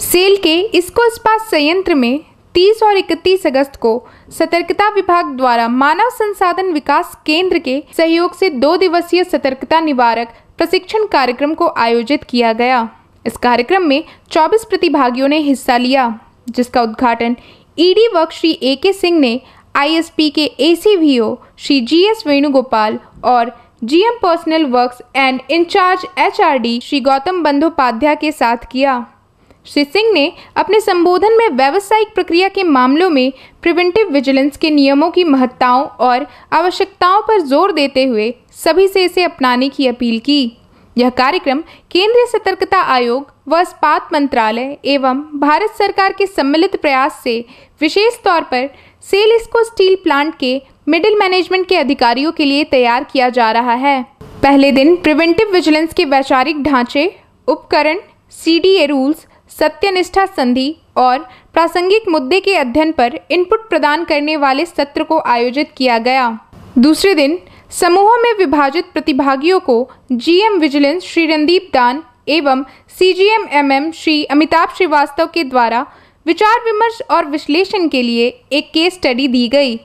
cell के इसको इस्पात संयंत्र में 30 और 31 अगस्त को सतर्कता विभाग द्वारा मानव संसाधन विकास केंद्र के सहयोग से दो दिवसीय सतर्कता निवारक प्रशिक्षण कार्यक्रम को आयोजित किया गया इस कार्यक्रम में 24 प्रतिभागियों ने हिस्सा लिया जिसका उद्घाटन ईडी वर्क श्री ए के सिंह ने आईएसपी के A C Shri G S Venugopal और GM personnel works and incharge HRD Shri Gautam Bandopadhyay के साथ किया श्री सिंह ने अपने संबोधन में व्यावसायिक प्रक्रिया के मामलों में प्रिवेंटिव विजिलेंस के नियमों की महत्ताओं और आवश्यकताओं पर जोर देते हुए सभी से इसे अपनाने की अपील की यह कार्यक्रम केंद्रीय सतर्कता आयोग व इस्पात मंत्रालय एवं भारत सरकार के सम्मिलित प्रयास से विशेष तौर पर सेलिस्को स्टील प्लांट के मिडिल मैनेजमेंट के अधिकारियों के लिए तैयार किया जा रहा है पहले दिन प्रिवेंटिव विजिलेंस के वैचारिक ढांचे उपकरण सी रूल्स सत्यनिष्ठा संधि और प्रासंगिक मुद्दे के अध्ययन पर इनपुट प्रदान करने वाले सत्र को आयोजित किया गया दूसरे दिन समूहों में विभाजित प्रतिभागियों को जीएम विजिलेंस श्री रणदीप दान एवं सीजीएम एमएम श्री अमिताभ श्रीवास्तव के द्वारा विचार विमर्श और विश्लेषण के लिए एक केस स्टडी दी गई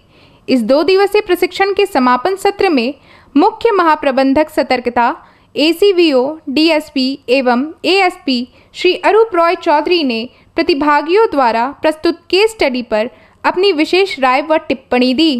इस दो दिवसीय प्रशिक्षण के समापन सत्र में मुख्य महाप्रबंधक सतर्कता A C V O D S P एवं A S P Shri Arup Roy Chowdhury ने प्रतिभागियों द्वारा प्रस्तुत केस स्टडी पर अपनी विशेष राय व टिप्पणी दी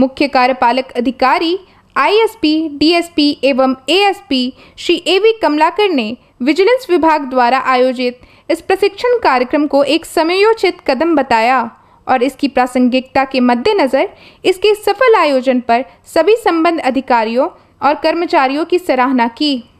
मुख्य कार्यपालक अधिकारी आईएसपी, डीएसपी एवं ASP Shri A V Kamalakar ने विजिलेंस विभाग द्वारा आयोजित इस प्रशिक्षण कार्यक्रम को एक समयोचित कदम बताया और इसकी प्रासंगिकता के मद्देनज़र इसके सफल आयोजन पर सभी संबंध अधिकारियों और कर्मचारियों की सराहना की